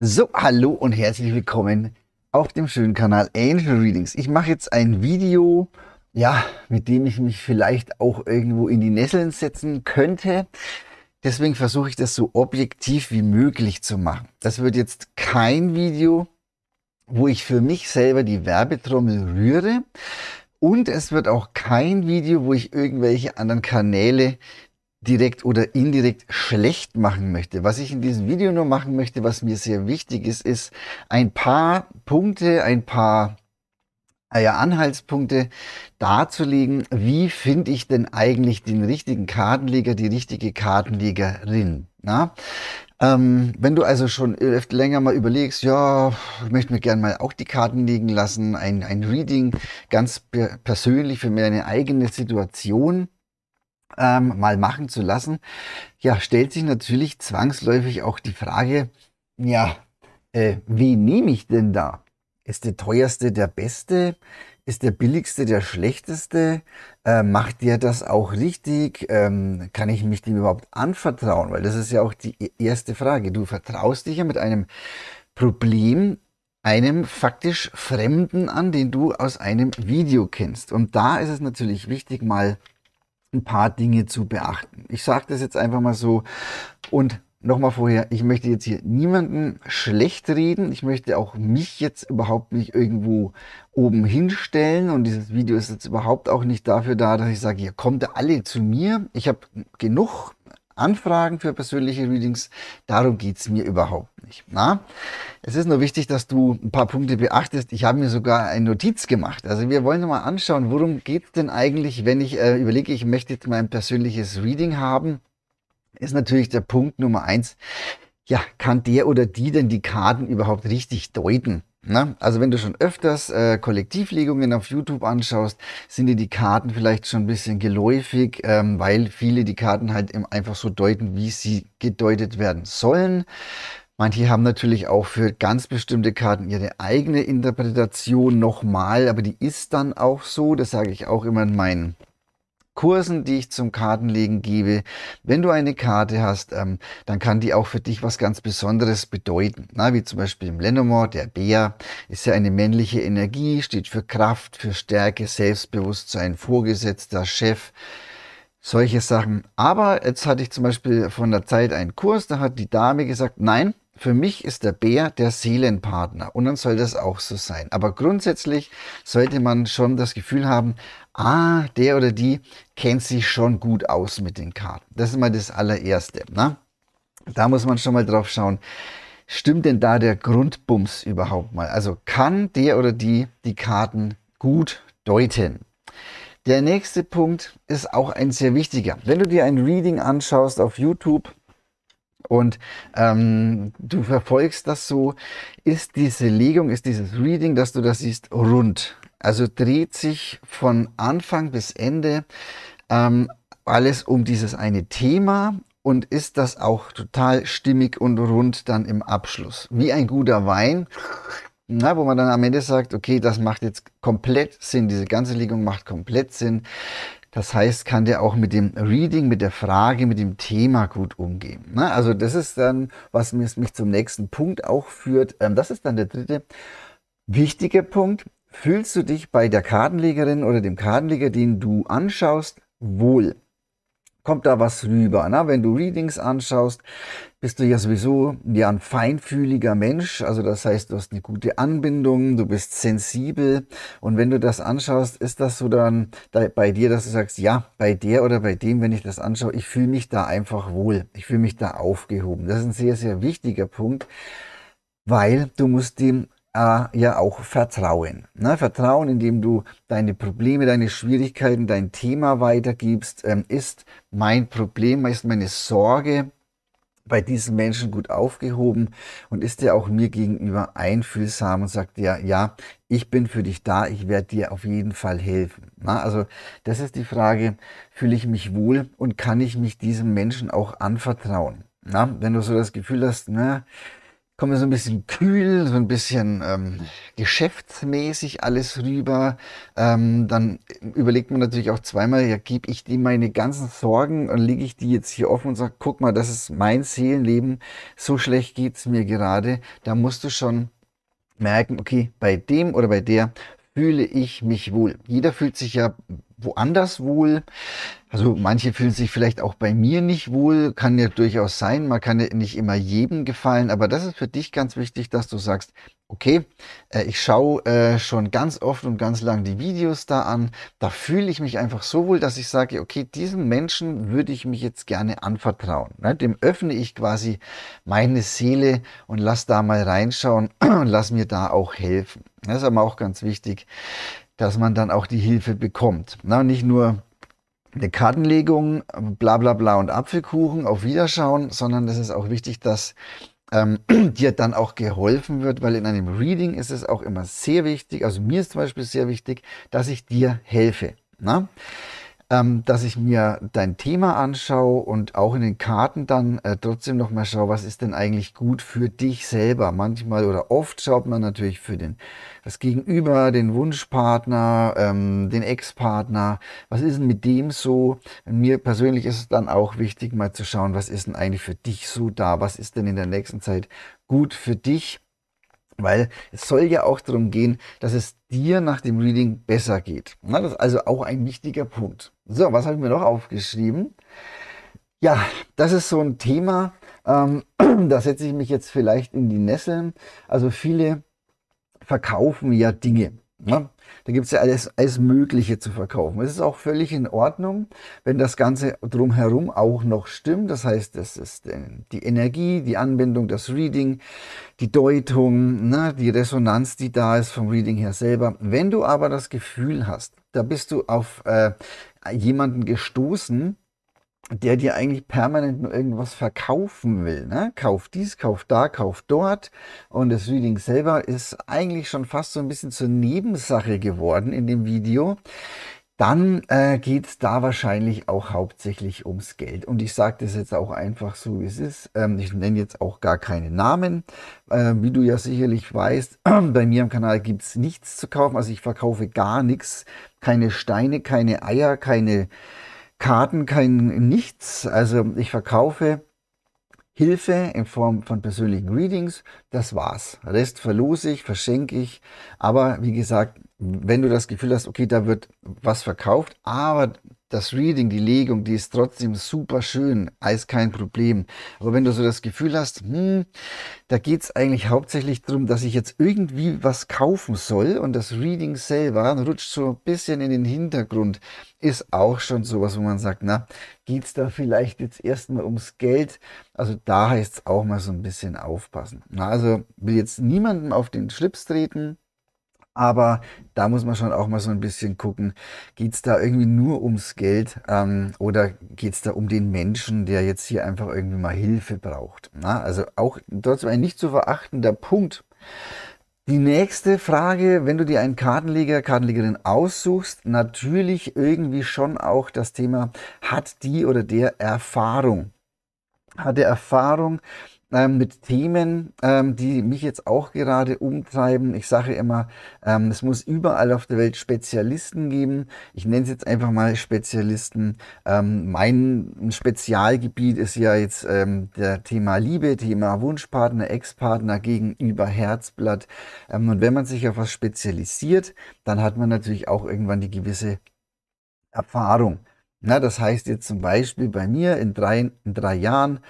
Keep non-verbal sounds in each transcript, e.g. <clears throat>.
So, hallo und herzlich willkommen auf dem schönen Kanal Angel Readings. Ich mache jetzt ein Video, ja, mit dem ich mich vielleicht auch irgendwo in die Nesseln setzen könnte. Deswegen versuche ich das so objektiv wie möglich zu machen. Das wird jetzt kein Video, wo ich für mich selber die Werbetrommel rühre. Und es wird auch kein Video, wo ich irgendwelche anderen Kanäle direkt oder indirekt schlecht machen möchte. Was ich in diesem Video nur machen möchte, was mir sehr wichtig ist, ist ein paar Punkte, ein paar äh, ja, Anhaltspunkte darzulegen, wie finde ich denn eigentlich den richtigen Kartenleger, die richtige Kartenlegerin. Na? Ähm, wenn du also schon äh, länger mal überlegst, ja, ich möchte mir gerne mal auch die Karten legen lassen, ein, ein Reading ganz persönlich für meine eigene Situation, ähm, mal machen zu lassen, ja, stellt sich natürlich zwangsläufig auch die Frage, ja, äh, wie nehme ich denn da? Ist der teuerste der beste? Ist der billigste der schlechteste? Äh, macht der das auch richtig? Ähm, kann ich mich dem überhaupt anvertrauen? Weil das ist ja auch die e-, erste Frage. Du vertraust dich ja mit einem Problem einem faktisch Fremden an, den du aus einem Video kennst. Und da ist es natürlich wichtig, mal ein paar Dinge zu beachten. Ich sage das jetzt einfach mal so und nochmal vorher, ich möchte jetzt hier niemanden schlecht reden. Ich möchte auch mich jetzt überhaupt nicht irgendwo oben hinstellen. Und dieses Video ist jetzt überhaupt auch nicht dafür da, dass ich sage, hier kommt alle zu mir. Ich habe genug Anfragen für persönliche Readings. Darum geht's mir überhaupt nicht. Na? Es ist nur wichtig, dass du ein paar Punkte beachtest. Ich habe mir sogar eine Notiz gemacht. Also wir wollen mal anschauen, worum geht es denn eigentlich, wenn ich äh, überlege, ich möchte jetzt mein persönliches Reading haben, ist natürlich der Punkt Nummer eins. Ja, kann der oder die denn die Karten überhaupt richtig deuten? Na, also wenn du schon öfters äh, Kollektivlegungen auf YouTube anschaust, sind dir die Karten vielleicht schon ein bisschen geläufig, ähm, weil viele die Karten halt einfach so deuten, wie sie gedeutet werden sollen. Manche haben natürlich auch für ganz bestimmte Karten ihre eigene Interpretation nochmal, aber die ist dann auch so, das sage ich auch immer in meinen Kursen, die ich zum Kartenlegen gebe. Wenn du eine Karte hast, ähm, dann kann die auch für dich was ganz Besonderes bedeuten. Na, wie zum Beispiel im Lenormand, der Bär ist ja eine männliche Energie, steht für Kraft, für Stärke, Selbstbewusstsein, Vorgesetzter, Chef solche Sachen. Aber jetzt hatte ich zum Beispiel von der Zeit einen Kurs, da hat die Dame gesagt, nein, für mich ist der Bär der Seelenpartner und dann soll das auch so sein. Aber grundsätzlich sollte man schon das Gefühl haben, ah, der oder die kennt sich schon gut aus mit den Karten. Das ist mal das allererste. Ne? Da muss man schon mal drauf schauen, stimmt denn da der Grundbums überhaupt mal? Also kann der oder die die Karten gut deuten? Der nächste Punkt ist auch ein sehr wichtiger. Wenn du dir ein Reading anschaust auf YouTube, und ähm, du verfolgst das so, ist diese Legung, ist dieses Reading, dass du das siehst, rund. Also dreht sich von Anfang bis Ende ähm, alles um dieses eine Thema und ist das auch total stimmig und rund dann im Abschluss. Wie ein guter Wein, na, wo man dann am Ende sagt, okay, das macht jetzt komplett Sinn, diese ganze Legung macht komplett Sinn. Das heißt, kann der auch mit dem Reading, mit der Frage, mit dem Thema gut umgehen. Ne? Also das ist dann, was mich zum nächsten Punkt auch führt. Ähm, das ist dann der dritte wichtige Punkt. Fühlst du dich bei der Kartenlegerin oder dem Kartenleger, den du anschaust, wohl? kommt da was rüber. Na? Ne? Wenn du Readings anschaust, bist du ja sowieso ja, ein feinfühliger Mensch. Also das heißt, du hast eine gute Anbindung, du bist sensibel. Und wenn du das anschaust, ist das so dann bei dir, dass du sagst, ja, bei der oder bei dem, wenn ich das anschaue, ich fühle mich da einfach wohl. Ich fühle mich da aufgehoben. Das ist ein sehr, sehr wichtiger Punkt, weil du musst dem äh, ja auch Vertrauen. Ne? Vertrauen, indem du deine Probleme, deine Schwierigkeiten, dein Thema weitergibst, ähm, ist mein Problem, ist meine Sorge bei diesen Menschen gut aufgehoben und ist ja auch mir gegenüber einfühlsam und sagt ja, ja, ich bin für dich da, ich werde dir auf jeden Fall helfen. Na, ne? also das ist die Frage, fühle ich mich wohl und kann ich mich diesem Menschen auch anvertrauen? Na, ne? wenn du so das Gefühl hast, ne, kommt so ein bisschen kühl, so ein bisschen ähm, geschäftsmäßig alles rüber. Ähm, dann überlegt man natürlich auch zweimal, ja, gebe ich dir meine ganzen Sorgen und lege ich die jetzt hier offen und sage, guck mal, das ist mein Seelenleben, so schlecht geht's mir gerade. Da musst du schon merken, okay, bei dem oder bei der fühle ich mich wohl. Jeder fühlt sich ja woanders wohl. Also manche fühlen sich vielleicht auch bei mir nicht wohl, kann ja durchaus sein, man kann ja nicht immer jedem gefallen, aber das ist für dich ganz wichtig, dass du sagst, okay, äh, ich schaue äh, schon ganz oft und ganz lang die Videos da an, da fühle ich mich einfach so wohl, dass ich sage, okay, diesem Menschen würde ich mich jetzt gerne anvertrauen. Ne, dem öffne ich quasi meine Seele und lass da mal reinschauen <clears throat> und lass mir da auch helfen. Das ist aber auch ganz wichtig dass man dann auch die Hilfe bekommt. Na, nicht nur eine Kartenlegung, bla bla bla und Apfelkuchen, auf Wiederschauen, sondern es ist auch wichtig, dass ähm, <clears throat> dir dann auch geholfen wird, weil in einem Reading ist es auch immer sehr wichtig, also mir ist zum Beispiel sehr wichtig, dass ich dir helfe. Na? ähm, dass ich mir dein Thema anschaue und auch in den Karten dann äh, trotzdem nochmal schaue, was ist denn eigentlich gut für dich selber. Manchmal oder oft schaut man natürlich für den, das Gegenüber, den Wunschpartner, ähm, den Ex-Partner. Was ist denn mit dem so? Mir persönlich ist es dann auch wichtig, mal zu schauen, was ist denn eigentlich für dich so da? Was ist denn in der nächsten Zeit gut für dich? Weil es soll ja auch darum gehen, dass es dir nach dem Reading besser geht. Das ist also auch ein wichtiger Punkt. So, was habe ich mir noch aufgeschrieben? Ja, das ist so ein Thema, ähm, <clears throat> da setze ich mich jetzt vielleicht in die Nesseln. Also viele verkaufen ja Dinge. Ne? Da gibt es ja alles, alles Mögliche zu verkaufen. Es ist auch völlig in Ordnung, wenn das Ganze drumherum auch noch stimmt. Das heißt, das ist äh, die Energie, die Anbindung, das Reading, die Deutung, ne, die Resonanz, die da ist vom Reading her selber. Wenn du aber das Gefühl hast, da bist du auf äh, jemanden gestoßen, der dir eigentlich permanent nur irgendwas verkaufen will. Ne? Kauf dies, kauf da, kauf dort. Und das Reading selber ist eigentlich schon fast so ein bisschen zur Nebensache geworden in dem Video. Dann äh, geht's da wahrscheinlich auch hauptsächlich ums Geld. Und ich sage das jetzt auch einfach so, wie es ist. Ähm, ich nenne jetzt auch gar keine Namen. Äh, wie du ja sicherlich weißt, <clears throat> bei mir am Kanal gibt's nichts zu kaufen. Also ich verkaufe gar nichts. Keine Steine, keine Eier, keine Karten, kein nichts. Also ich verkaufe Hilfe in Form von persönlichen Readings. Das war's. Rest verlose ich, verschenke ich. Aber wie gesagt, wenn du das Gefühl hast, okay, da wird was verkauft, aber das Reading, die Legung, die ist trotzdem super schön, alles kein Problem. Aber wenn du so das Gefühl hast, hm, da geht's eigentlich hauptsächlich drum, dass ich jetzt irgendwie was kaufen soll und das Reading selber rutscht so ein bisschen in den Hintergrund, ist auch schon sowas, wo man sagt, na, geht's da vielleicht jetzt erstmal ums Geld? Also da heißt's auch mal so ein bisschen aufpassen. Na, also will jetzt niemandem auf den Schlips treten, aber da muss man schon auch mal so ein bisschen gucken, geht es da irgendwie nur ums Geld ähm, oder es da um den Menschen, der jetzt hier einfach irgendwie mal Hilfe braucht. Na, also auch trotzdem ein nicht zu verachtender Punkt. Die nächste Frage, wenn du dir einen Kartenleger, Kartenlegerin aussuchst, natürlich irgendwie schon auch das Thema, hat die oder der Erfahrung? Hat der Erfahrung ähm, mit Themen, ähm, die mich jetzt auch gerade umtreiben. Ich sage immer, ähm, es muss überall auf der Welt Spezialisten geben. Ich nenne es jetzt einfach mal Spezialisten. Ähm, mein Spezialgebiet ist ja jetzt ähm, der Thema Liebe, Thema Wunschpartner, Ex-Partner gegenüber Herzblatt. Ähm, und wenn man sich auf was spezialisiert, dann hat man natürlich auch irgendwann die gewisse Erfahrung. Na, das heißt jetzt zum Beispiel bei mir in drei, in drei Jahren,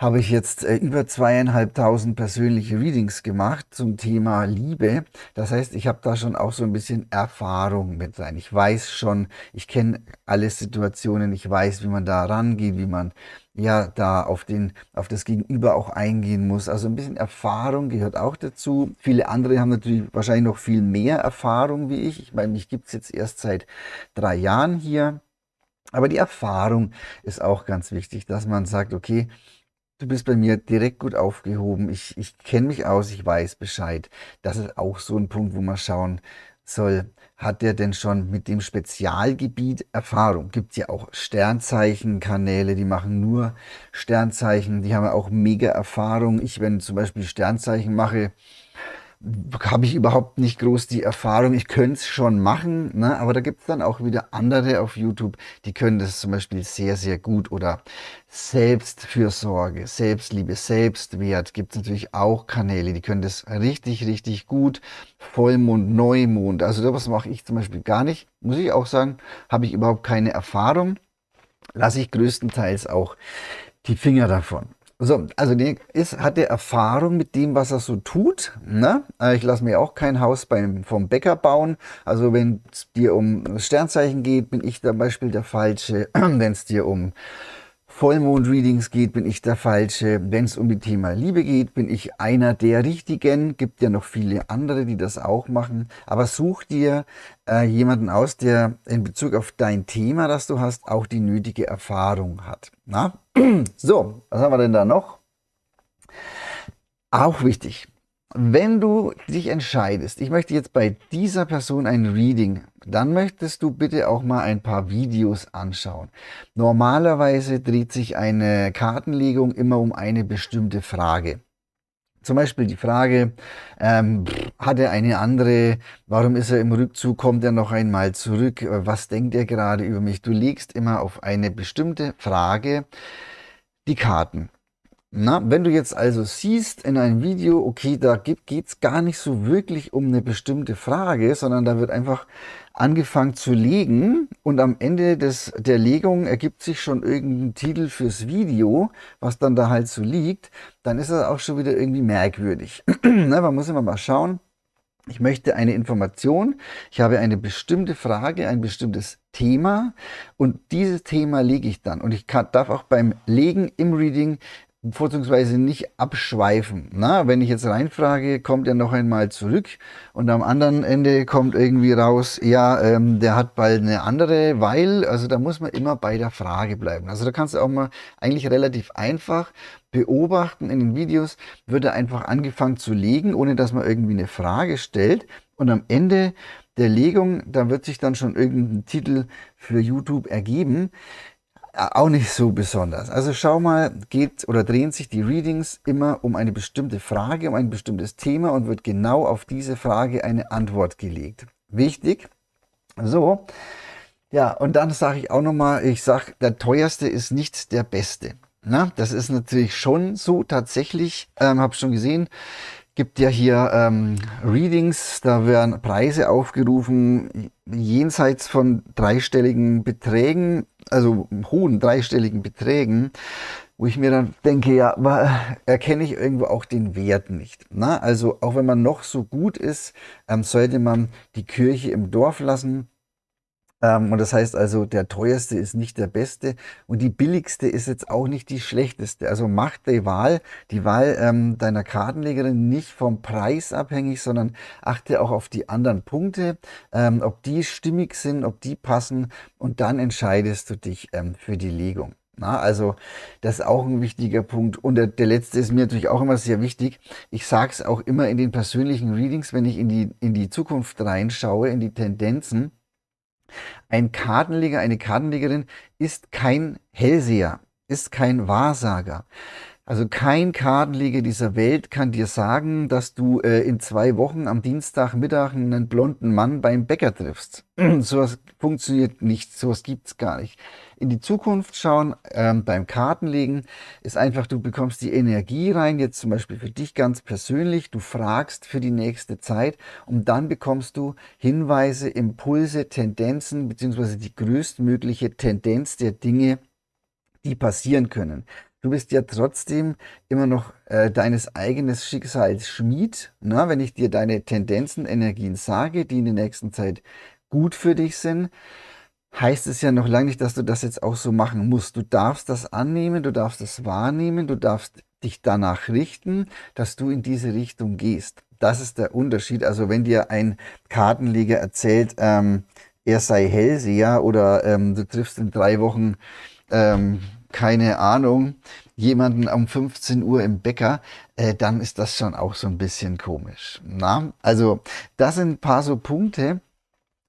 habe ich jetzt äh, über zweieinhalbtausend persönliche Readings gemacht zum Thema Liebe. Das heißt, ich habe da schon auch so ein bisschen Erfahrung mit rein. Ich weiß schon, ich kenne alle Situationen, ich weiß, wie man da rangeht, wie man ja da auf, den, auf das Gegenüber auch eingehen muss. Also ein bisschen Erfahrung gehört auch dazu. Viele andere haben natürlich wahrscheinlich noch viel mehr Erfahrung wie ich. Ich meine, mich gibt es jetzt erst seit drei Jahren hier. Aber die Erfahrung ist auch ganz wichtig, dass man sagt, okay, du bist bei mir direkt gut aufgehoben. Ich, ich kenne mich aus, ich weiß Bescheid. Das ist auch so ein Punkt, wo man schauen soll, hat der denn schon mit dem Spezialgebiet Erfahrung? Gibt ja auch Sternzeichenkanäle, die machen nur Sternzeichen, die haben ja auch mega Erfahrung. Ich, wenn zum Beispiel Sternzeichen mache, habe ich überhaupt nicht groß die Erfahrung. Ich könnte es schon machen, ne? aber da gibt es dann auch wieder andere auf YouTube, die können das zum Beispiel sehr, sehr gut oder Selbstfürsorge, Selbstliebe, Selbstwert gibt es natürlich auch Kanäle, die können das richtig, richtig gut. Vollmond, Neumond, also sowas mache ich zum Beispiel gar nicht, muss ich auch sagen, habe ich überhaupt keine Erfahrung, lasse ich größtenteils auch die Finger davon. So, also der ist, hat der Erfahrung mit dem, was er so tut. Ne? Äh, ich lasse mir auch kein Haus beim, vom Bäcker bauen. Also wenn es dir um Sternzeichen geht, bin ich zum Beispiel der Falsche. <clears throat> wenn es dir um Vollmond-Readings geht, bin ich der Falsche. Wenn es um die Thema Liebe geht, bin ich einer der Richtigen. Gibt ja noch viele andere, die das auch machen. Aber such dir äh, jemanden aus, der in Bezug auf dein Thema, das du hast, auch die nötige Erfahrung hat. Na? <clears throat> So, was haben wir denn da noch? Auch wichtig. Wenn du dich entscheidest, ich möchte jetzt bei dieser Person ein Reading, dann möchtest du bitte auch mal ein paar Videos anschauen. Normalerweise dreht sich eine Kartenlegung immer um eine bestimmte Frage. Zum Beispiel die Frage, ähm, hat er eine andere, warum ist er im Rückzug, kommt er noch einmal zurück, was denkt er gerade über mich? Du legst immer auf eine bestimmte Frage die Karten. Na, wenn du jetzt also siehst in einem Video, okay, da geht es gar nicht so wirklich um eine bestimmte Frage, sondern da wird einfach angefangen zu legen und am Ende des, der Legung ergibt sich schon irgendein Titel fürs Video, was dann da halt so liegt, dann ist das auch schon wieder irgendwie merkwürdig. <clears throat> Na, man muss immer mal schauen. Ich möchte eine Information, ich habe eine bestimmte Frage, ein bestimmtes Thema und dieses Thema lege ich dann. Und ich kann, darf auch beim Legen im Reading vorzugsweise nicht abschweifen. Na, wenn ich jetzt reinfrage, kommt er noch einmal zurück und am anderen Ende kommt irgendwie raus, ja, ähm, der hat bald eine andere, weil, also da muss man immer bei der Frage bleiben. Also da kannst du auch mal eigentlich relativ einfach beobachten in den Videos, wird er einfach angefangen zu legen, ohne dass man irgendwie eine Frage stellt und am Ende der Legung, da wird sich dann schon irgendein Titel für YouTube ergeben auch nicht so besonders. Also schau mal, geht oder drehen sich die Readings immer um eine bestimmte Frage, um ein bestimmtes Thema und wird genau auf diese Frage eine Antwort gelegt. Wichtig. So. Ja, und dann sage ich auch nochmal, ich sage, der teuerste ist nicht der beste. Na, das ist natürlich schon so tatsächlich, ähm, habe schon gesehen, gibt ja hier ähm, Readings, da werden Preise aufgerufen jenseits von dreistelligen Beträgen also hohen dreistelligen Beträgen, wo ich mir dann denke, ja, erkenne ich irgendwo auch den Wert nicht. Na, ne? also auch wenn man noch so gut ist, ähm, sollte man die Kirche im Dorf lassen ähm, und das heißt also, der teuerste ist nicht der beste und die billigste ist jetzt auch nicht die schlechteste. Also macht die Wahl, die Wahl ähm, deiner Kartenlegerin nicht vom Preis abhängig, sondern achte auch auf die anderen Punkte, ähm, ob die stimmig sind, ob die passen und dann entscheidest du dich ähm, für die Legung. Na, also das ist auch ein wichtiger Punkt. Und der, der letzte ist mir natürlich auch immer sehr wichtig. Ich sage es auch immer in den persönlichen Readings, wenn ich in die, in die Zukunft reinschaue, in die Tendenzen ein Kartenleger, eine Kartenlegerin ist kein Hellseher, ist kein Wahrsager. Also kein Kartenleger dieser Welt kann dir sagen, dass du äh, in zwei Wochen am Dienstagmittag einen blonden Mann beim Bäcker triffst. <clears throat> sowas funktioniert nicht, sowas gibt's gar nicht. In die Zukunft schauen ähm, beim Kartenlegen ist einfach, du bekommst die Energie rein, jetzt zum Beispiel für dich ganz persönlich, du fragst für die nächste Zeit und dann bekommst du Hinweise, Impulse, Tendenzen beziehungsweise die größtmögliche Tendenz der Dinge, die passieren können du bist ja trotzdem immer noch äh, deines eigenen Schicksals Schmied. Na? Ne? Wenn ich dir deine Tendenzen, Energien sage, die in der nächsten Zeit gut für dich sind, heißt es ja noch lange nicht, dass du das jetzt auch so machen musst. Du darfst das annehmen, du darfst das wahrnehmen, du darfst dich danach richten, dass du in diese Richtung gehst. Das ist der Unterschied. Also wenn dir ein Kartenleger erzählt, ähm, er sei Hellseher oder ähm, du triffst in drei Wochen ähm, keine Ahnung, jemanden um 15 Uhr im Bäcker, äh, dann ist das schon auch so ein bisschen komisch. Na? Also das sind ein paar so Punkte,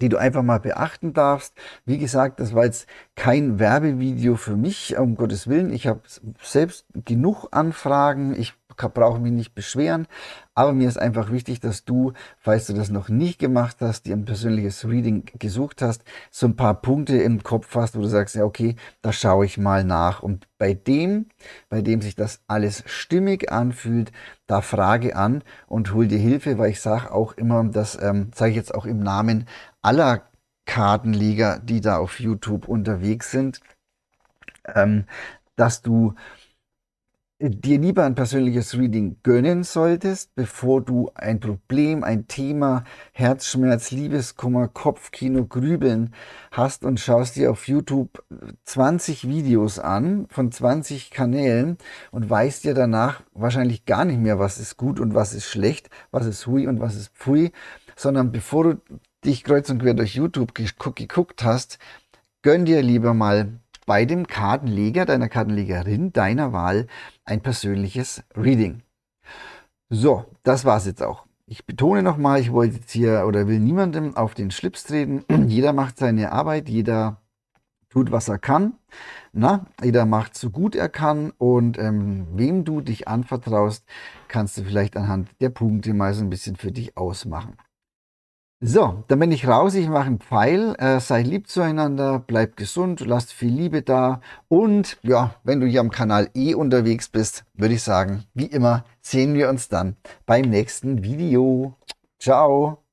die du einfach mal beachten darfst. Wie gesagt, das war jetzt kein Werbevideo für mich, um Gottes Willen. Ich habe selbst genug Anfragen. Ich brauche mich nicht beschweren, aber mir ist einfach wichtig, dass du, falls du das noch nicht gemacht hast, dir ein persönliches Reading gesucht hast, so ein paar Punkte im Kopf hast, wo du sagst, ja, okay, da schaue ich mal nach. Und bei dem, bei dem sich das alles stimmig anfühlt, da frage an und hol dir Hilfe, weil ich sage auch immer, das ähm, zeige ich jetzt auch im Namen aller Kartenleger, die da auf YouTube unterwegs sind, ähm, dass du dir lieber ein persönliches Reading gönnen solltest, bevor du ein Problem, ein Thema, Herzschmerz, Liebeskummer, Kopfkino, Grübeln hast und schaust dir auf YouTube 20 Videos an von 20 Kanälen und weißt dir danach wahrscheinlich gar nicht mehr, was ist gut und was ist schlecht, was ist hui und was ist pfui, sondern bevor du dich kreuz und quer durch YouTube geguckt hast, gönn dir lieber mal bei dem Kartenleger, deiner Kartenlegerin deiner Wahl ein persönliches Reading. So, das war's jetzt auch. Ich betone nochmal, ich wollte jetzt hier oder will niemandem auf den Schlips treten. <clears throat> jeder macht seine Arbeit, jeder tut, was er kann. Na, jeder macht so gut er kann und ähm, wem du dich anvertraust, kannst du vielleicht anhand der Punkte mal so ein bisschen für dich ausmachen. So, dann bin ich raus, ich mache einen Pfeil, äh, sei lieb zueinander, bleib gesund, lasst viel Liebe da und ja, wenn du hier am Kanal eh unterwegs bist, würde ich sagen, wie immer, sehen wir uns dann beim nächsten Video. Ciao!